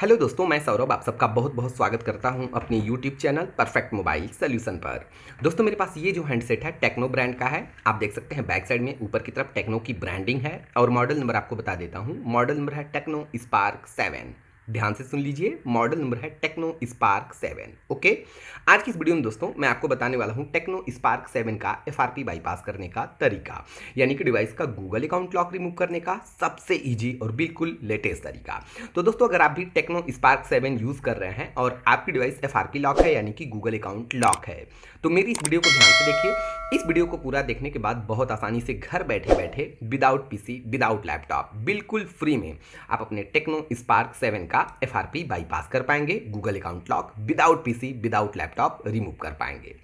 Hello दोस्तों मैं सौरभ आप सबका बहुत बहुत स्वागत करता हूं अपने YouTube channel perfect mobile solution पर दोस्तों मेरे पास ये जो हैंडसेट है टेक्नो ब्रांड का है आप देख सकते हैं बैक साइड में ऊपर की तरफ टेक्नो की ब्रांडिंग है और मॉडल नंबर आपको बता देता हूं मॉडल नंबर है टेक्नो स्पार्क सेवन ध्यान से सुन लीजिए मॉडल नंबर है टेक्नो स्पार्क सेवन ओके आज की इस वीडियो में दोस्तों मैं आपको बताने वाला हूं टेक्नो स्पार्क सेवन का एफ बाईपास करने का तरीका यानी कि डिवाइस का गूगल अकाउंट लॉक रिमूव करने का सबसे ईजी और बिल्कुल लेटेस्ट तरीका तो दोस्तों अगर आप भी टेक्नो स्पार्क सेवन यूज़ कर रहे हैं और आपकी डिवाइस एफ लॉक है यानी कि गूगल अकाउंट लॉक है तो मेरी इस वीडियो को ध्यान से देखिए इस वीडियो को पूरा देखने के बाद बहुत आसानी से घर बैठे बैठे विदाउट पीसी विदाउट लैपटॉप बिल्कुल फ्री में आप अपने टेक्नो स्पार्क सेवन का का एफ बाईपास कर पाएंगे Google account lock without PC without laptop remove कर पाएंगे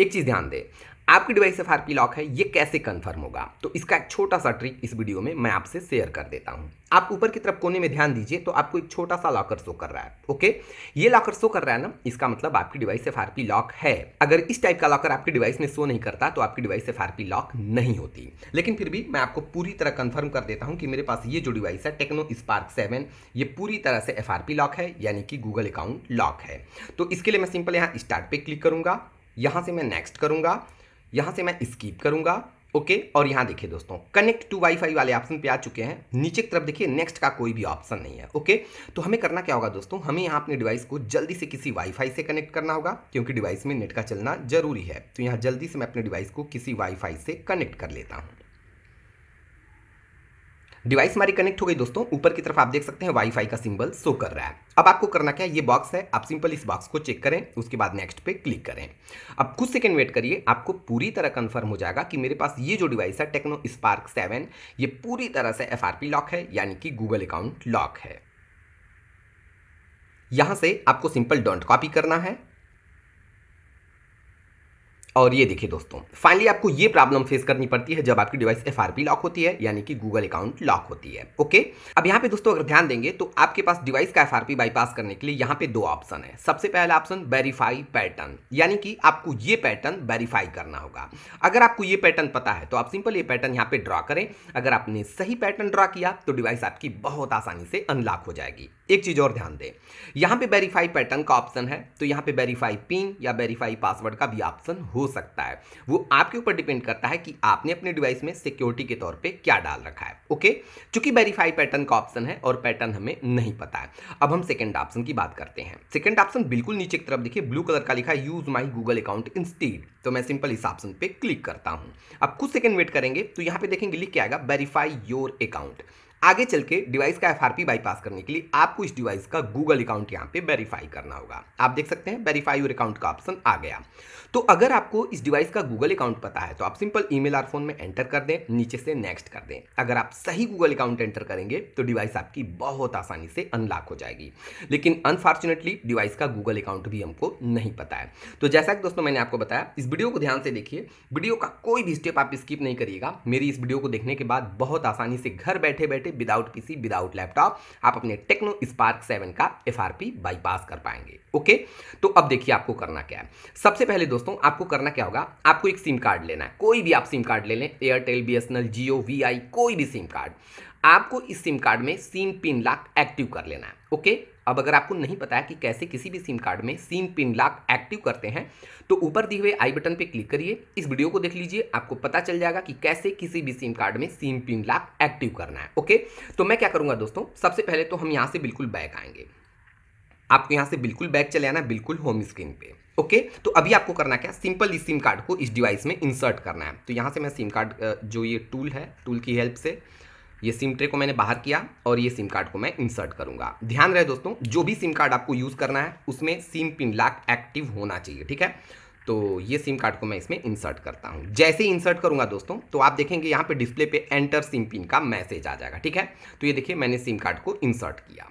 एक चीज़ ध्यान दें आपकी डिवाइस एफ आर लॉक है ये कैसे कन्फर्म होगा तो इसका एक छोटा सा ट्रिक इस वीडियो में मैं आपसे शेयर कर देता हूँ आप ऊपर की तरफ कोने में ध्यान दीजिए तो आपको एक छोटा सा लॉकर शो कर रहा है ओके ये लॉकर शो कर रहा है ना इसका मतलब आपकी डिवाइस एफ आर लॉक है अगर इस टाइप का लॉकर आपकी डिवाइस में शो नहीं करता तो आपकी डिवाइस एफ आर लॉक नहीं होती लेकिन फिर भी मैं आपको पूरी तरह कन्फर्म कर देता हूँ कि मेरे पास ये जो डिवाइस है टेक्नो स्पार्क सेवन ये पूरी तरह से एफ लॉक है यानी कि गूगल अकाउंट लॉक है तो इसके लिए मैं सिंपल यहाँ स्टार्ट पे क्लिक करूँगा यहाँ से मैं नेक्स्ट करूँगा यहाँ से मैं स्कीप करूंगा ओके okay, और यहाँ देखिए दोस्तों कनेक्ट टू वाईफाई वाले ऑप्शन पे आ चुके हैं नीचे की तरफ देखिए नेक्स्ट का कोई भी ऑप्शन नहीं है ओके okay? तो हमें करना क्या होगा दोस्तों हमें यहाँ अपने डिवाइस को जल्दी से किसी वाईफाई से कनेक्ट करना होगा क्योंकि डिवाइस में नेट का चलना जरूरी है तो यहाँ जल्दी से मैं अपने डिवाइस को किसी वाईफाई से कनेक्ट कर लेता हूँ डिवाइस हमारी कनेक्ट हो गई दोस्तों ऊपर की तरफ आप देख सकते हैं वाईफाई का सिंबल शो कर रहा है अब आपको करना क्या है ये बॉक्स है आप सिंपल इस बॉक्स को चेक करें उसके बाद नेक्स्ट पे क्लिक करें अब कुछ सेकंड वेट करिए आपको पूरी तरह कंफर्म हो जाएगा कि मेरे पास ये जो डिवाइस है टेक्नो स्पार्क सेवन ये पूरी तरह से एफ लॉक है यानी कि गूगल अकाउंट लॉक है यहां से आपको सिंपल डोंट कॉपी करना है और ये देखिए दोस्तों फाइनली आपको ये प्रॉब्लम फेस करनी पड़ती है जब आपकी डिवाइस एफ लॉक होती है यानी कि गूगल अकाउंट लॉक होती है ओके अब यहाँ पे दोस्तों अगर ध्यान देंगे तो आपके पास डिवाइस का एफ बाईपास करने के लिए यहाँ पे दो ऑप्शन है सबसे पहला ऑप्शन वेरीफाई पैटर्न यानी कि आपको ये पैटर्न वेरीफाई करना होगा अगर आपको ये पैटर्न पता है तो आप सिंपल ये पैटर्न यहाँ पे ड्रॉ करें अगर आपने सही पैटर्न ड्रॉ किया तो डिवाइस आपकी बहुत आसानी से अनलॉक हो जाएगी एक चीज़ और ध्यान दें यहां पे वेरीफाई पैटर्न का ऑप्शन है तो यहां पे वेरीफाई पिन या वेरीफाई पासवर्ड का भी ऑप्शन हो सकता है वो आपके ऊपर डिपेंड करता है कि आपने अपने डिवाइस में सिक्योरिटी के तौर पे क्या डाल रखा है ओके चूंकि वेरीफाई पैटर्न का ऑप्शन है और पैटर्न हमें नहीं पता है अब हम सेकेंड ऑप्शन की बात करते हैं सेकेंड ऑप्शन बिल्कुल नीचे की तरफ देखिए ब्लू कलर का लिखा है use my Google account in तो मैं सिंपल इस ऑप्शन पर क्लिक करता हूं अब कुछ सेकेंड वेट करेंगे तो यहां पर देखेंगे लिख के आएगा वेरीफाई योर अकाउंट आगे चल के डिवाइस का एफ बाईपास करने के लिए आपको इस डिवाइस का गूगल अकाउंट यहाँ पे वेरीफाई करना होगा आप देख सकते हैं वेरीफाई योर अकाउंट का ऑप्शन आ गया तो अगर आपको इस डिवाइस का गूगल अकाउंट पता है तो आप सिंपल ई मेल फोन में एंटर कर दें नीचे से नेक्स्ट कर दें अगर आप सही गूगल अकाउंट एंटर करेंगे तो डिवाइस आपकी बहुत आसानी से अनलॉक हो जाएगी लेकिन अनफॉर्चुनेटली डिवाइस का गूगल अकाउंट भी हमको नहीं पता है तो जैसा कि दोस्तों मैंने आपको बताया इस वीडियो को ध्यान से देखिए वीडियो का कोई भी स्टेप आप स्किप नहीं करिएगा मेरी इस वीडियो को देखने के बाद बहुत आसानी से घर बैठे बैठे विदाउट पीसी विदाउट लैपटॉप आप अपने टेक्नो स्पार्क सेवन का एफ बाईपास कर पाएंगे ओके तो अब देखिए आपको करना क्या है सबसे पहले दोस्तों आपको करना क्या होगा आपको एक सिम कार्ड लेना है कोई भी आप सिम कार्ड ले लें Airtel B S N L Jio V I कोई भी सिम कार्ड आपको इस सिम कार्ड में सिम पिन लॉक एक्टिव कर लेना है ओके अब अगर आपको नहीं पता है कि कैसे किसी भी सिम कार्ड में सिम पिन लॉक एक्टिव करते हैं तो ऊपर दिए हुए आई बटन पर क्लिक करिए इस वीडियो को देख लीजिए आपको पता चल जाएगा कि कैसे किसी भी सिम कार्ड में सिम पिन लॉक एक्टिव करना है ओके तो मैं क्या करूँगा दोस्तों सबसे पहले तो हम यहाँ से बिल्कुल बैक आएंगे आपको यहाँ से बिल्कुल बैक चले आना बिल्कुल होम स्क्रीन पे ओके तो अभी आपको करना क्या सिंपल इस सिम कार्ड को इस डिवाइस में इंसर्ट करना है तो यहाँ से मैं सिम कार्ड जो ये टूल है टूल की हेल्प से ये सिम ट्रे को मैंने बाहर किया और ये सिम कार्ड को मैं इंसर्ट करूंगा ध्यान रहे दोस्तों जो भी सिम कार्ड आपको यूज़ करना है उसमें सिम पिन लॉक एक्टिव होना चाहिए ठीक है तो ये सिम कार्ड को मैं इसमें इंसर्ट करता हूँ जैसे ही इंसर्ट करूंगा दोस्तों तो आप देखेंगे यहाँ पे डिस्प्ले पे एंटर सिम पिन का मैसेज आ जाएगा ठीक है तो ये देखिए मैंने सिम कार्ड को इंसर्ट किया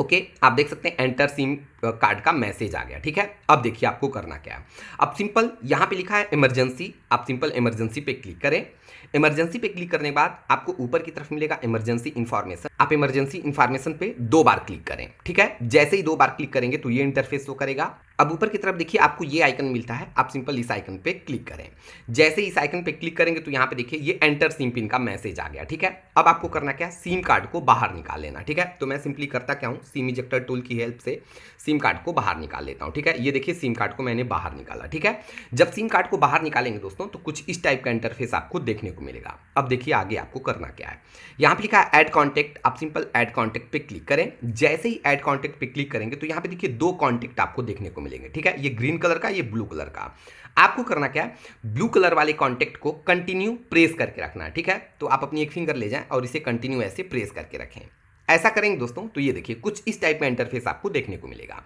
ओके okay, आप देख सकते हैं एंटर सिम कार्ड का मैसेज आ गया ठीक है अब देखिए आपको करना क्या है अब सिंपल यहाँ पे लिखा है इमरजेंसी आप सिंपल इमरजेंसी पे क्लिक करें इमरजेंसी पे क्लिक करने के बाद आपको ऊपर की तरफ मिलेगा इमरजेंसी इन्फॉर्मेशन आप इमरजेंसी इन्फॉर्मेशन पे दो बार क्लिक करें ठीक है जैसे ही दो बार क्लिक करेंगे तो ये इंटरफेस शो तो करेगा अब ऊपर की तरफ देखिए आपको ये आइकन मिलता है आप सिंपल इस आइकन पे क्लिक करें जैसे इस आइकन पे क्लिक करेंगे तो यहाँ पे देखिए ये एंटर सिम पिन का मैसेज आ गया ठीक है अब आपको करना क्या है सिम कार्ड को बाहर निकाल लेना ठीक है तो मैं सिंपली करता क्या हूँ सिम इजेक्टर टूल की हेल्प से सिम कार्ड को बाहर निकाल लेता हूँ ठीक है ये देखिए सिम कार्ड को मैंने बाहर निकाला ठीक है जब सिम कार्ड को बाहर निकालेंगे दोस्तों दोस्तों तो कुछ इस टाइप का इंटरफेस आपको देखने को मिलेगा अब देखिए आगे आपको करना क्या है यहाँ पे लिखा है ऐड कॉन्टैक्ट आप सिंपल ऐड कॉन्टैक्ट पे क्लिक करें जैसे ही ऐड कॉन्टैक्ट पे क्लिक करेंगे तो यहाँ पे देखिए दो कॉन्टैक्ट आपको देखने को मिलेंगे ठीक है ये ग्रीन कलर का ये ब्लू कलर का आपको करना क्या है ब्लू कलर वाले कॉन्टैक्ट को कंटिन्यू प्रेस करके रखना है ठीक है तो आप अपनी एक फिंगर ले जाएं और इसे कंटिन्यू ऐसे प्रेस करके रखें ऐसा करेंगे दोस्तों तो ये देखिए कुछ इस टाइप का इंटरफेस आपको देखने को मिलेगा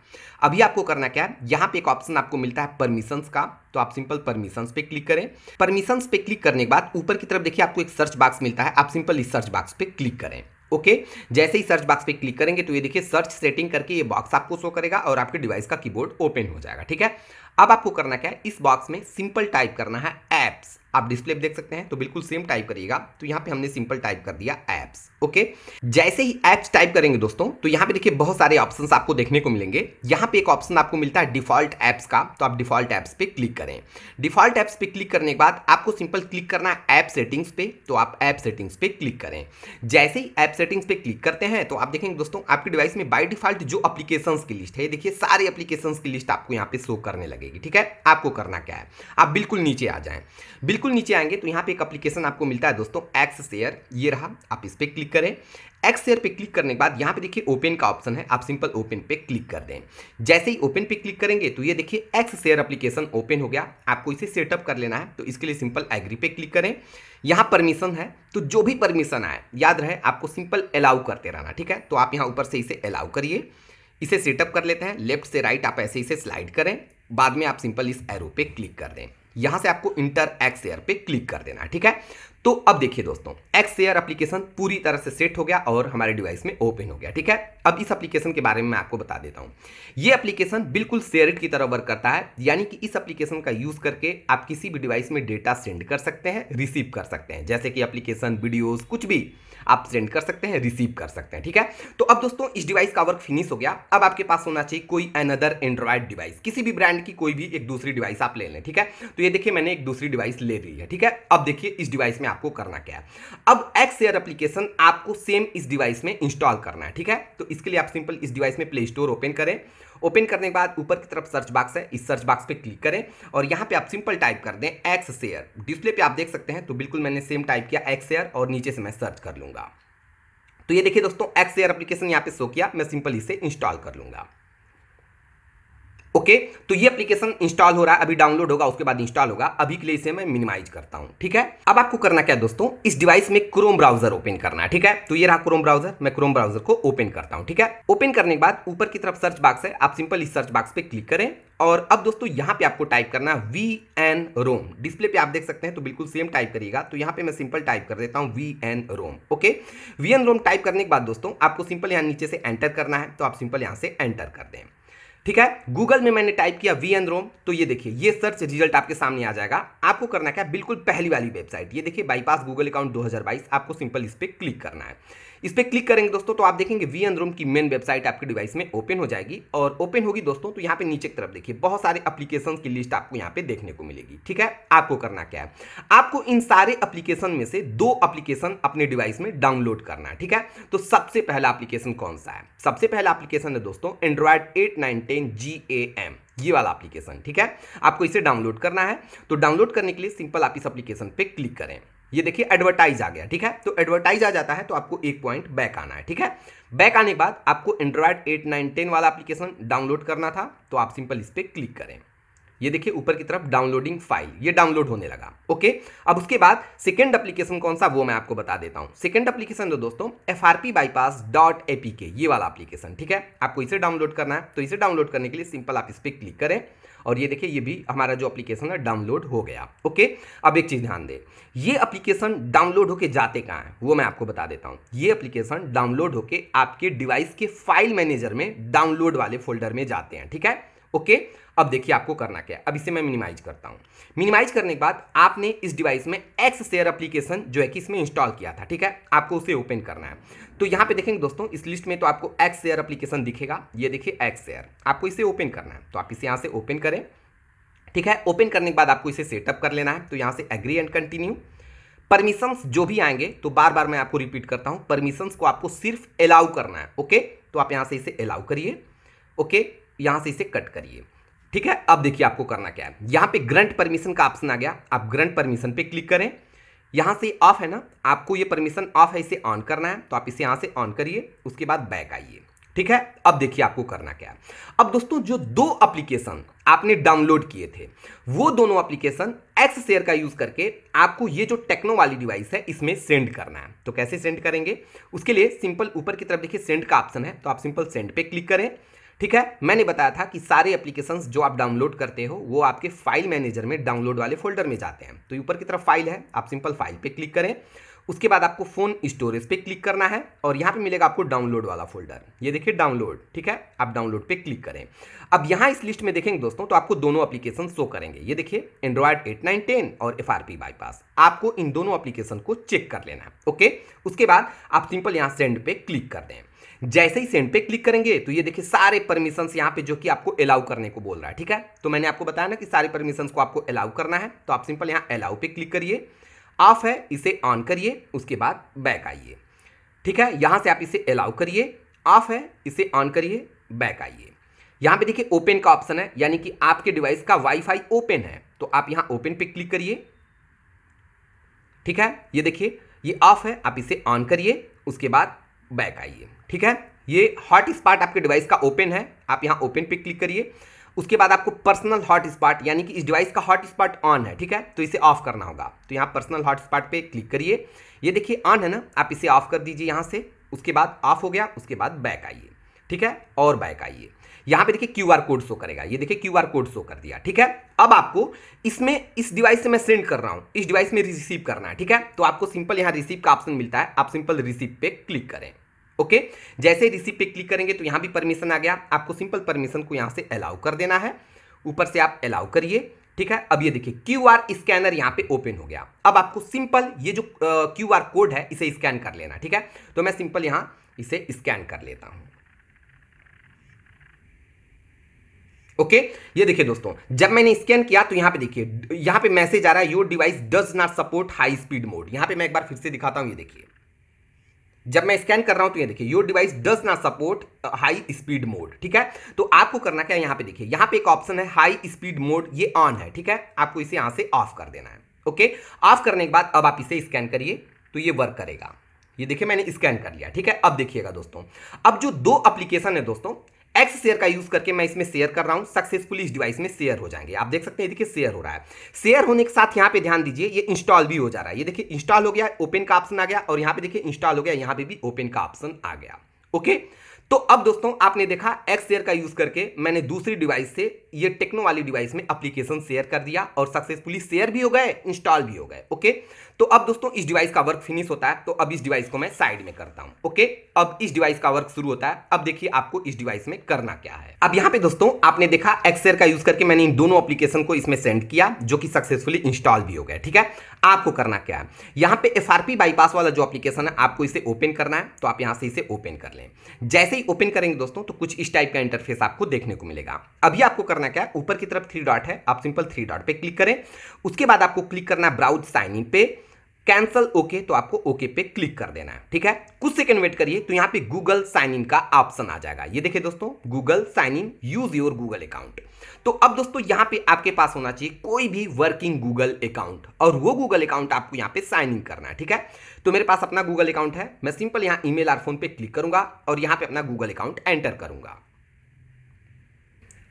अभी आपको करना क्या है यहाँ पे एक ऑप्शन आपको मिलता है परमिशंस का तो आप सिंपल परमिशंस पे क्लिक करें परमिशंस पे क्लिक करने के बाद ऊपर की तरफ देखिए आपको एक सर्च बॉक्स मिलता है आप सिंपल इस सर्च बॉक्स पे क्लिक करें ओके okay, जैसे ही सर्च बॉक्स पे क्लिक करेंगे तो ये देखिए सर्च सेटिंग करके ये बॉक्स आपको शो करेगा और आपके डिवाइस का कीबोर्ड ओपन हो जाएगा ठीक है अब आपको करना क्या है इस बॉक्स में सिंपल टाइप करना है एप्स आप डिस्प्ले देख सकते हैं तो बिल्कुल सेम टाइप करिएगा तो यहाँ पे हमने सिंपल टाइप कर दिया एप्स ओके जैसे ही एप्स टाइप करेंगे दोस्तों तो यहाँ पे देखिए बहुत सारे ऑप्शन आपको देखने को मिलेंगे यहाँ पे एक ऑप्शन आपको मिलता है डिफॉल्ट एप्स का तो आप डिफॉल्ट एप्स पे क्लिक करें डिफॉल्ट एप्स पे क्लिक करने के बाद आपको सिंपल क्लिक करना है ऐप सेटिंग्स पे तो आप ऐप सेटिंग्स पे क्लिक करें जैसे ही ऐप सेटिंग्स पे क्लिक करते हैं तो आप देखेंगे दोस्तों आपके डिवाइस में बाई डिफॉल्ट जो एप्लीकेशन की लिस्ट है देखिए सारे एप्लीकेशन की लिस्ट आपको यहाँ पे शो करने लगेगी ठीक है आपको करना क्या है आप बिल्कुल नीचे आ जाए बिल्कुल बिल्कुल नीचे आएंगे तो यहाँ पे एक अप्लीकेशन आपको मिलता है दोस्तों एक्स शेयर ये रहा आप इस पर क्लिक करें एक्स शेयर पे क्लिक करने के बाद यहाँ पे देखिए ओपन का ऑप्शन है आप सिंपल ओपन पे क्लिक कर दें जैसे ही ओपन पे क्लिक करेंगे तो ये देखिए एक्स शेयर एप्लीकेशन ओपन हो गया आपको इसे सेटअप कर लेना है तो इसके लिए सिंपल एग्री पे क्लिक करें यहाँ परमिशन है तो जो भी परमिशन आए याद रहे आपको सिंपल अलाउ करते रहना ठीक है तो आप यहाँ ऊपर से इसे अलाउ करिए इसे सेटअप कर लेते हैं लेफ्ट से राइट आप ऐसे इसे स्लाइड करें बाद में आप सिंपल इस एरो पे क्लिक कर दें यहां से आपको इंटर एक्स एयर पे क्लिक कर देना है ठीक है तो अब देखिए दोस्तों एक्स एयर एप्लीकेशन पूरी तरह से सेट हो गया और हमारे डिवाइस में ओपन हो गया ठीक है अब इस एप्लीकेशन के बारे में मैं आपको बता देता हूं ये एप्लीकेशन बिल्कुल शेयरिट की तरह वर्क करता है यानी कि इस एप्लीकेशन का यूज़ करके आप किसी भी डिवाइस में डेटा सेंड कर सकते हैं रिसीव कर सकते हैं जैसे कि एप्लीकेशन वीडियोज़ कुछ भी आप सेंड कर सकते हैं रिसीव कर सकते हैं ठीक है तो अब दोस्तों इस डिवाइस का वर्क फिनिश हो गया अब आपके पास होना चाहिए कोई अनदर एंड्रॉयड डिवाइस किसी भी ब्रांड की कोई भी एक दूसरी डिवाइस आप ले लें ठीक है तो ये देखिए मैंने एक दूसरी डिवाइस ले ली है ठीक है अब देखिए इस डिवाइस में आपको करना क्या है अब एक्स एयर एप्लीकेशन आपको सेम इस डिवाइस में इंस्टॉल करना है ठीक है तो इसके लिए आप सिंपल इस डिवाइस में प्ले स्टोर ओपन करें ओपन करने के बाद ऊपर की तरफ सर्च बॉक्स है इस सर्च बॉक्स पे क्लिक करें और यहाँ पे आप सिंपल टाइप कर दें एक्स शेयर डिस्प्ले पे आप देख सकते हैं तो बिल्कुल मैंने सेम टाइप किया एक्स शेयर और नीचे से मैं सर्च कर लूँगा तो ये देखिए दोस्तों एक्स शेयर अप्लीकेशन यहाँ पे शो किया मैं सिंपल इसे इंस्टॉल कर लूँगा ओके तो ये एप्लीकेशन इंस्टॉल हो रहा है अभी डाउनलोड होगा उसके बाद इंस्टॉल होगा अभी के लिए इसे मैं मिनिमाइज करता हूं ठीक है अब आपको करना क्या है दोस्तों इस डिवाइस में क्रोम ब्राउजर ओपन करना है ठीक है तो ये रहा क्रोम ब्राउजर मैं क्रोम ब्राउजर को ओपन करता हूं ठीक है ओपन करने के बाद ऊपर की तरफ सर्च बाक्स है आप सिंपल इस सर्च बाक्स पे क्लिक करें और अब दोस्तों यहां पे आपको टाइप करना है वी एन रोम डिस्प्ले पे आप देख सकते हैं तो बिल्कुल सेम टाइप करिएगा तो यहां पे मैं सिंपल टाइप कर देता हूँ V N ROM okay V N ROM type करने के बाद दोस्तों आपको सिंपल यहां नीचे से एंटर करना है तो आप सिंपल यहां से एंटर कर दें ठीक है गूगल में मैंने टाइप किया वी एन रोम तो ये देखिए ये सर्च रिजल्ट आपके सामने आ जाएगा आपको करना क्या बिल्कुल पहली वाली वेबसाइट ये देखिए बाईपास गूगल अकाउंट 2022 आपको सिंपल इस पर क्लिक करना है इस पर क्लिक करेंगे दोस्तों तो आप देखेंगे वी एन रोम की मेन वेबसाइट आपके डिवाइस में ओपन हो जाएगी और ओपन होगी दोस्तों तो यहाँ पे नीचे की तरफ देखिए बहुत सारे अपलीकेशन की लिस्ट आपको यहाँ पे देखने को मिलेगी ठीक है आपको करना क्या है आपको इन सारे अपलीकेशन में से दो अपलीकेशन अपने डिवाइस में डाउनलोड करना है ठीक है तो सबसे पहला एप्लीकेशन कौन सा है सबसे पहला एप्लीकेशन है दोस्तों Android eight nine ten N G A M ये वाला एप्लीकेशन ठीक है आपको इसे डाउनलोड करना है तो डाउनलोड करने के लिए सिंपल आप इस एप्लीकेशन पे क्लिक करें ये देखिए एडवर्टाइज आ गया ठीक है तो एडवर्टाइज आ जाता है तो आपको एक पॉइंट बैक आना है ठीक है बैक आने के बाद आपको एंड्रॉयड एट नाइन टेन वाला एप्लीकेशन डाउनलोड करना था तो आप सिंपल इस पर क्लिक करें ये देखिए ऊपर की तरफ डाउनलोडिंग फाइल ये डाउनलोड होने लगा ओके अब उसके बाद सेकेंड एप्लीकेशन कौन सा वो मैं आपको बता देता हूँ सेकेंड एप्लीकेशन जो दोस्तों F R P bypass dot A P K ये वाला एप्लीकेशन ठीक है आपको इसे डाउनलोड करना है तो इसे डाउनलोड करने के लिए सिंपल आप इस पर क्लिक करें और ये देखिए ये भी हमारा जो एप्लीकेशन है डाउनलोड हो गया ओके अब एक चीज़ ध्यान दें ये एप्लीकेशन डाउनलोड होके जाते कहाँ हैं वो मैं आपको बता देता हूँ ये एप्लीकेशन डाउनलोड होके आपके डिवाइस के फाइल मैनेजर में डाउनलोड वाले फोल्डर में जाते हैं ठीक है ओके अब देखिए आपको करना क्या है अब इसे मैं मिनिमाइज करता हूँ मिनिमाइज करने के बाद आपने इस डिवाइस में एक्स शेयर अप्लीकेशन जो है कि इसमें इंस्टॉल किया था ठीक है आपको उसे ओपन करना है तो यहाँ पे देखेंगे दोस्तों इस लिस्ट में तो आपको एक्स शेयर अप्लीकेशन दिखेगा ये देखिए एक्स शेयर आपको इसे ओपन करना है तो आप इसे यहाँ से ओपन करें ठीक है ओपन करने के बाद आपको इसे सेटअप कर लेना है तो यहाँ से एग्री एंड कंटिन्यू परमिशंस जो भी आएंगे तो बार बार मैं आपको रिपीट करता हूँ परमिशंस को आपको सिर्फ अलाउ करना है ओके तो आप यहाँ से इसे अलाउ करिए ओके यहाँ से इसे कट करिए ठीक है अब देखिए आपको करना क्या है यहाँ पे ग्रंट परमिशन का ऑप्शन आ गया आप ग्रंट परमिशन पे क्लिक करें यहाँ से ऑफ है ना आपको ये परमिशन ऑफ है इसे ऑन करना है तो आप इसे यहाँ से ऑन करिए उसके बाद बैक आइए ठीक है अब देखिए आपको करना क्या है अब दोस्तों जो दो एप्लीकेशन आपने डाउनलोड किए थे वो दोनों एप्लीकेशन एक्स शेयर का यूज करके आपको ये जो टेक्नो वाली डिवाइस है इसमें सेंड करना है तो कैसे सेंड करेंगे उसके लिए सिंपल ऊपर की तरफ देखिए सेंड का ऑप्शन है तो आप सिंपल सेंड पे क्लिक करें ठीक है मैंने बताया था कि सारे एप्लीकेशंस जो आप डाउनलोड करते हो वो आपके फाइल मैनेजर में डाउनलोड वाले फोल्डर में जाते हैं तो ऊपर की तरफ फाइल है आप सिंपल फाइल पे क्लिक करें उसके बाद आपको फ़ोन स्टोरेज पे क्लिक करना है और यहाँ पे मिलेगा आपको डाउनलोड वाला फोल्डर ये देखिए डाउनलोड ठीक है आप डाउनलोड पे क्लिक करें अब यहाँ इस लिस्ट में देखेंगे दोस्तों तो आपको दोनों एप्लीकेशन शो करेंगे ये देखिए एंड्रॉयड एट नाइन टेन और एफ आर पी बाईपास आपको इन दोनों एप्लीकेशन को चेक कर लेना है ओके उसके बाद आप सिंपल यहाँ सेंड पे क्लिक कर दें जैसे ही सेंड पे क्लिक करेंगे तो ये देखिए सारे परमिशन यहाँ पे जो कि आपको अलाउ करने को बोल रहा है ठीक है तो मैंने आपको बताया ना कि सारे परमिशन को आपको अलाउ करना है तो आप सिंपल यहाँ अलाउ पे क्लिक करिए ऑफ है इसे ऑन करिए उसके बाद बैक आइए ठीक है यहाँ से आप इसे अलाउ करिए ऑफ है इसे ऑन करिए बैक आइए यहाँ पे देखिए ओपन का ऑप्शन है यानी कि आपके डिवाइस का वाईफाई ओपन है तो आप यहाँ ओपन पे क्लिक करिए ठीक है ये देखिए ये ऑफ है आप इसे ऑन करिए उसके बाद बैक आइए ठीक है ये हॉट स्पॉट आपके डिवाइस का ओपन है आप यहाँ ओपन पे क्लिक करिए उसके बाद आपको पर्सनल हॉट स्पॉट यानी कि इस डिवाइस का हॉट स्पॉट ऑन है ठीक है तो इसे ऑफ करना होगा तो यहाँ पर्सनल हॉट स्पॉट पर क्लिक करिए ये देखिए ऑन है ना आप इसे ऑफ कर दीजिए यहाँ से उसके बाद ऑफ हो गया उसके बाद बैक आइए ठीक है और बैक आइए यहाँ पे देखिए क्यू आर कोड शो करेगा ये देखिए क्यू आर कोड शो कर दिया ठीक है अब आपको इसमें इस डिवाइस से मैं सेंड कर रहा हूँ इस डिवाइस में रिसीव करना है ठीक है तो आपको सिंपल यहाँ रिसीव का ऑप्शन मिलता है आप सिंपल रिसीव पे क्लिक करें ओके जैसे रिसीव पे क्लिक करेंगे तो यहाँ भी परमिशन आ गया आपको सिंपल परमिशन को यहाँ से अलाउ कर देना है ऊपर से आप अलाउ करिए ठीक है अब ये देखिए क्यू आर स्कैनर यहाँ पे ओपन हो गया अब आपको सिंपल ये जो क्यू आर कोड है इसे स्कैन कर लेना ठीक है तो मैं सिंपल यहाँ इसे स्कैन कर लेता हूँ ओके okay? ये देखिए दोस्तों जब मैंने स्कैन किया तो यहां पे देखिए यहां पे मैसेज आ रहा है your device does not support high speed mode यहां पे मैं एक बार फिर से दिखाता हूं ये देखिए जब मैं स्कैन कर रहा हूं तो ये देखिए your device does not support high speed mode ठीक है तो आपको करना क्या है यहां पे देखिए यहां पे एक ऑप्शन है हाई स्पीड मोड ये ऑन है ठीक है आपको इसे यहां से ऑफ कर देना है ओके ऑफ करने के बाद अब आप इसे स्कैन करिए तो ये वर्क करेगा ये देखिए मैंने स्कैन कर लिया ठीक है अब देखिएगा दोस्तों अब जो दो एप्लीकेशन है दोस्तों एक्स शेयर का यूज करके मैं इसमें शेयर कर रहा हूं सक्सेसफुली इस डिवाइस में शेयर हो जाएंगे आप देख सकते हैं देखिए शेयर हो रहा है शेयर होने के साथ यहां पे ध्यान दीजिए ये इंस्टॉल भी हो जा रहा है ये देखिए इंस्टॉल हो गया ओपन का ऑप्शन आ गया और यहाँ पे देखिए इंस्टॉल हो गया यहां पर भी ओपन का ऑप्शन आ गया ओके तो अब दोस्तों आपने देखा एक्स शेयर का यूज करके मैंने दूसरी डिवाइस से ये टेक्नो वाली डिवाइस में एप्लीकेशन शेयर कर दिया और सक्सेसफुली शेयर भी हो गए इंस्टॉल भी हो गए ओके तो अब दोस्तों इस डिवाइस का वर्क फिनिश होता है तो अब इस डिवाइस को मैं साइड में करता हूं ओके अब इस डिवाइस का वर्क शुरू होता है अब देखिए आपको इस डिवाइस में करना क्या है अब यहां पे दोस्तों आपने देखा एक्सेल का यूज करके मैंने इन दोनों एप्लीकेशन को इसमें सेंड किया जो कि सक्सेसफुली इंस्टॉल भी हो गया ठीक है आपको करना क्या है यहां पे एफ बाईपास वाला जो एप्लीकेशन है आपको इसे ओपन करना है तो आप यहां से इसे ओपन कर लें जैसे ही ओपन करेंगे दोस्तों तो कुछ इस टाइप का इंटरफेस आपको देखने को मिलेगा अभी आपको करना क्या है ऊपर की तरफ थ्री डॉट है आप सिंपल थ्री डॉट पे क्लिक करें उसके बाद आपको क्लिक करना है ब्राउज साइन इन पे कैंसल ओके तो आपको ओके okay पे क्लिक कर देना है ठीक है कुछ सेकंड वेट करिए तो यहां पे गूगल साइन इन का ऑप्शन आ जाएगा ये देखिए दोस्तों Google sign in use your Google account तो अब दोस्तों यहां पे आपके पास होना चाहिए कोई भी वर्किंग गूगल अकाउंट और वो गूगल अकाउंट आपको यहां पे साइन इन करना है ठीक है तो मेरे पास अपना गूगल अकाउंट है मैं सिंपल यहां ईमेल और फोन पे क्लिक करूंगा और यहां पे अपना गूगल अकाउंट एंटर करूंगा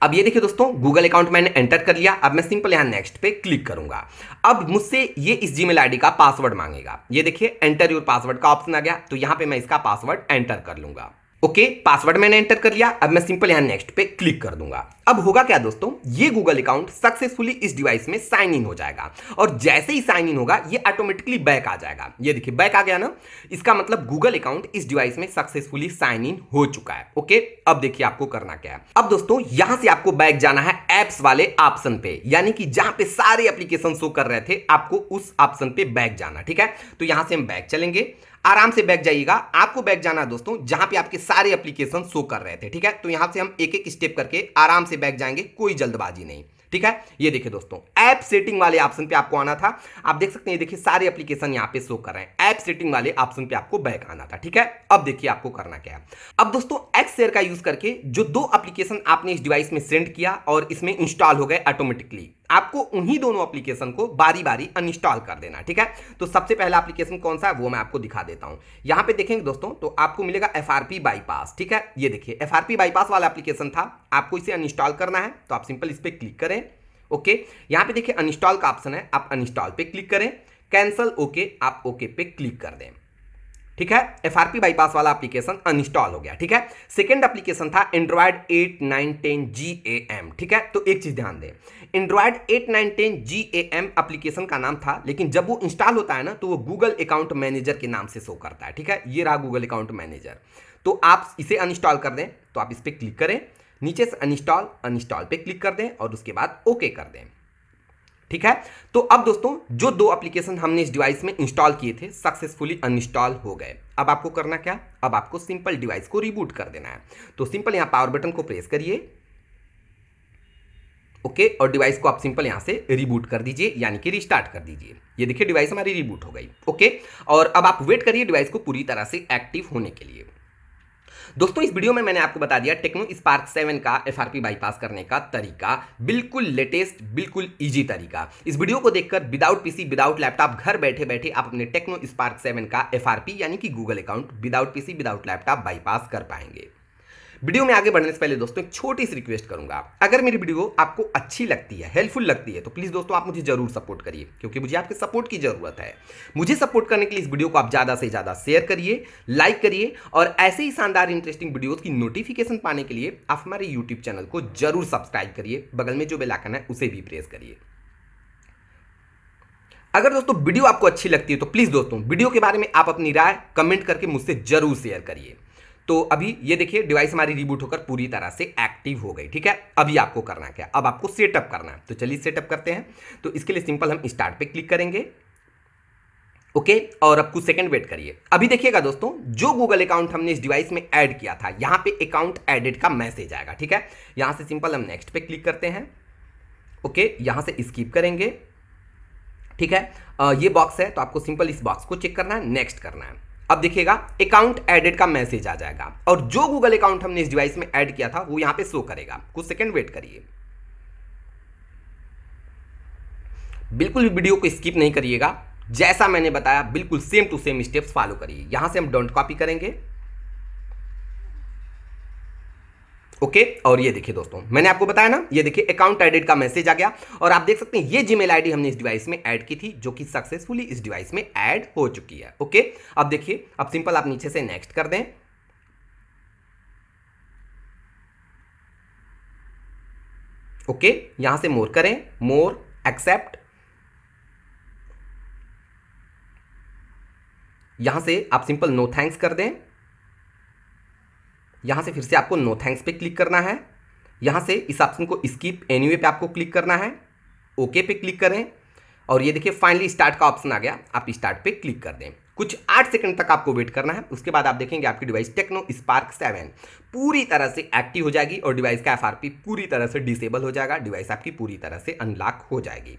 अब ये देखिए दोस्तों गूगल अकाउंट मैंने एंटर कर लिया अब मैं सिंपल यहाँ नेक्स्ट पे क्लिक करूंगा अब मुझसे ये इस जीमेल आईडी का पासवर्ड मांगेगा ये देखिए एंटर योर पासवर्ड का ऑप्शन आ गया तो यहाँ पे मैं इसका पासवर्ड एंटर कर लूंगा ओके okay, पासवर्ड मैंने एंटर कर लिया अब मैं सिंपल यहां नेक्स्ट पे क्लिक कर दूंगा अब होगा क्या दोस्तों ये गूगल अकाउंट सक्सेसफुली इस डिवाइस में साइन इन हो जाएगा और जैसे ही साइन इन होगा ये ऑटोमेटिकली बैक आ जाएगा ये देखिए बैक आ गया ना इसका मतलब गूगल अकाउंट इस डिवाइस में सक्सेसफुली साइन इन हो चुका है ओके okay? अब देखिए आपको करना क्या है अब दोस्तों यहां से आपको बैक जाना है एप्स वाले ऑप्शन पे यानी कि जहां पे सारे एप्लीकेशन शो कर रहे थे आपको उस ऑप्शन पे बैक जाना ठीक है तो यहां से हम बैक चलेंगे आराम से बैक जाइएगा आपको बैक जाना दोस्तों जहां पे आपके सारे एप्लीकेशन शो कर रहे थे ठीक है तो यहां से हम एक एक स्टेप करके आराम से बैक जाएंगे कोई जल्दबाजी नहीं ठीक है ये देखिए दोस्तों ऐप सेटिंग वाले ऑप्शन पे आपको आना था आप देख सकते हैं ये देखिए सारे एप्लीकेशन यहाँ पे शो कर रहे हैं ऐप सेटिंग वाले ऑप्शन पे आपको बैक आना था ठीक है अब देखिए आपको करना क्या है अब दोस्तों एक्स शेयर का यूज करके जो दो एप्लीकेशन आपने इस डिवाइस में सेंड किया और इसमें इंस्टॉल हो गए ऑटोमेटिकली आपको उन्हीं दोनों एप्लीकेशन को बारी बारी अनइंस्टॉल कर देना ठीक है तो सबसे पहला एप्लीकेशन कौन सा है वो मैं आपको दिखा देता हूं यहां पे देखेंगे दोस्तों तो आपको मिलेगा एफ बाईपास ठीक है ये देखिए एफ बाईपास वाला एप्लीकेशन था आपको इसे अनइंस्टॉल करना है तो आप सिंपल इस पर क्लिक करें ओके यहां पर देखिए अनइंस्टॉल का ऑप्शन है आप अनइंस्टॉल पर क्लिक करें कैंसल ओके आप ओके पे क्लिक कर दें ठीक है एफ बाईपास वाला एप्लीकेशन अनइंस्टॉल हो गया ठीक है सेकेंड एप्लीकेशन था Android eight nine ten G A M ठीक है तो एक चीज ध्यान दें Android eight nine ten G A M application का नाम था लेकिन जब वो इंस्टॉल होता है ना तो वो गूगल अकाउंट मैनेजर के नाम से शो करता है ठीक है ये रहा गूगल अकाउंट मैनेजर तो आप इसे अनइंस्टॉल कर दें तो आप इस पर क्लिक करें नीचे से अनइंस्टॉल अनइंस्टॉल पे क्लिक कर दें और उसके बाद ओके कर दें ठीक है तो अब दोस्तों जो दो एप्लीकेशन हमने इस डिवाइस में इंस्टॉल किए थे सक्सेसफुली अनइंस्टॉल हो गए अब आपको करना क्या अब आपको सिंपल डिवाइस को रिबूट कर देना है तो सिंपल यहां पावर बटन को प्रेस करिए ओके okay, और डिवाइस को आप सिंपल यहां से रिबूट कर दीजिए यानी कि रिस्टार्ट कर दीजिए ये देखिए डिवाइस हमारी रिबूट हो गई ओके okay? और अब आप वेट करिए डिवाइस को पूरी तरह से एक्टिव होने के लिए दोस्तों इस वीडियो में मैंने आपको बता दिया टेक्नो स्पार्क सेवन का एफ बाईपास करने का तरीका बिल्कुल लेटेस्ट बिल्कुल ईजी तरीका इस वीडियो को देखकर विदाउट पीसी विदाउट लैपटॉप घर बैठे बैठे आप अपने टेक्नो स्पार्क सेवन का एफ यानी कि Google account without PC without laptop bypass कर पाएंगे वीडियो में आगे बढ़ने से पहले दोस्तों एक छोटी सी रिक्वेस्ट करूंगा अगर मेरी वीडियो आपको अच्छी लगती है हेल्पफुल लगती है तो प्लीज़ दोस्तों आप मुझे जरूर सपोर्ट करिए क्योंकि मुझे आपके सपोर्ट की ज़रूरत है मुझे सपोर्ट करने के लिए इस वीडियो को आप ज़्यादा से ज़्यादा शेयर करिए लाइक करिए और ऐसे ही शानदार इंटरेस्टिंग वीडियोज़ की नोटिफिकेशन पाने के लिए आप हमारे यूट्यूब चैनल को जरूर सब्सक्राइब करिए बगल में जो बेलाकन है उसे भी प्रेस करिए अगर दोस्तों वीडियो आपको अच्छी लगती है तो प्लीज़ दोस्तों वीडियो के बारे में आप अपनी राय कमेंट करके मुझसे जरूर शेयर करिए तो अभी ये देखिए डिवाइस हमारी रिबूट होकर पूरी तरह से एक्टिव हो गई ठीक है अभी आपको करना क्या अब आपको सेटअप करना है तो चलिए सेटअप करते हैं तो इसके लिए सिंपल हम स्टार्ट पे क्लिक करेंगे ओके okay, और अब कुछ सेकंड वेट करिए अभी देखिएगा दोस्तों जो गूगल अकाउंट हमने इस डिवाइस में ऐड किया था यहां पे अकाउंट एडेड का मैसेज आएगा ठीक है यहां से सिंपल हम नेक्स्ट पे क्लिक करते हैं ओके okay, यहां से स्किप करेंगे ठीक है आ, ये बॉक्स है तो आपको सिंपल इस बॉक्स को चेक करना है नेक्स्ट करना है अब देखिएगा अकाउंट एडेड का मैसेज आ जाएगा और जो गूगल अकाउंट हमने इस डिवाइस में ऐड किया था वो यहां पे शो करेगा कुछ सेकंड वेट करिए बिल्कुल भी वीडियो को स्किप नहीं करिएगा जैसा मैंने बताया बिल्कुल same to same steps follow करिए यहां से हम डोंट कॉपी करेंगे ओके okay, और ये देखिए दोस्तों मैंने आपको बताया ना ये देखिए अकाउंट एडिट का मैसेज आ गया और आप देख सकते हैं ये जीमेल आईडी हमने इस डिवाइस में ऐड की थी जो कि सक्सेसफुली इस डिवाइस में ऐड हो चुकी है ओके okay? अब देखिए अब सिंपल आप नीचे से नेक्स्ट कर दें ओके okay? यहां से मोर करें मोर एक्सेप्ट यहां से आप सिंपल नो थैंक्स कर दें यहाँ से फिर से आपको नो थैंक्स पे क्लिक करना है यहाँ से इस ऑप्शन को स्किप एनी पे आपको क्लिक करना है ओके पे क्लिक करें और ये देखिए फाइनली स्टार्ट का ऑप्शन आ गया आप स्टार्ट पे क्लिक कर दें कुछ आठ सेकंड तक आपको वेट करना है उसके बाद आप देखेंगे आपकी डिवाइस टेक्नो स्पार्क सेवन पूरी तरह से एक्टिव हो जाएगी और डिवाइस का एफ पूरी तरह से डिसेबल हो जाएगा डिवाइस आपकी पूरी तरह से अनलॉक हो जाएगी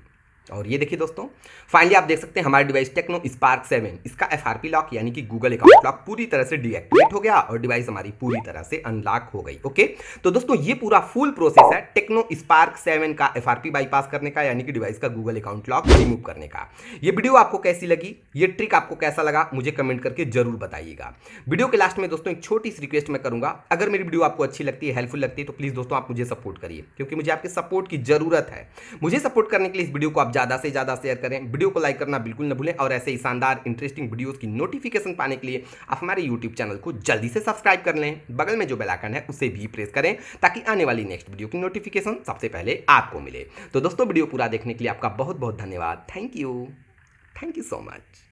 और ये देखिए दोस्तों फाइनली आप देख सकते हैं हमारे डिवाइस टेक्नो स्पार्क सेवन इसका एफ आर पी लॉक यानी कि गूगल अकाउंट लॉक पूरी तरह से डीएक्टिवेट हो गया और डिवाइस हमारी पूरी तरह से अनलॉक हो गई ओके तो दोस्तों ये पूरा फुल प्रोसेस है टेक्नो स्पार्क सेवन का एफ आर पी बाईपास करने का यानी कि डिवाइस का गूगल अकाउंट लॉक रिमूव करने का ये वीडियो आपको कैसी लगी ये ट्रिक आपको कैसा लगा मुझे कमेंट करके जरूर बताइएगा वीडियो के लास्ट में दोस्तों एक छोटी सी रिक्वेस्ट मैं करूंगा अगर मेरी वीडियो आपको अच्छी लगती है हेल्पफुल लगती है तो प्लीज़ दोस्तों आप मुझे सपोर्ट करिए क्योंकि मुझे आपके सपोर्ट की जरूरत है मुझे सपोर्ट करने के लिए इस वीडियो को आप आप ज़्यादा से ज़्यादा शेयर करें वीडियो को लाइक करना बिल्कुल न भूलें और ऐसे ही शानदार इंटरेस्टिंग वीडियोज़ की नोटिफिकेशन पाने के लिए आप हमारे यूट्यूब चैनल को जल्दी से सब्सक्राइब कर लें बगल में जो बेलाइकन है उसे भी प्रेस करें ताकि आने वाली नेक्स्ट वीडियो की नोटिफिकेशन सबसे पहले आपको मिले तो दोस्तों वीडियो पूरा देखने के लिए आपका बहुत बहुत धन्यवाद thank you thank you so much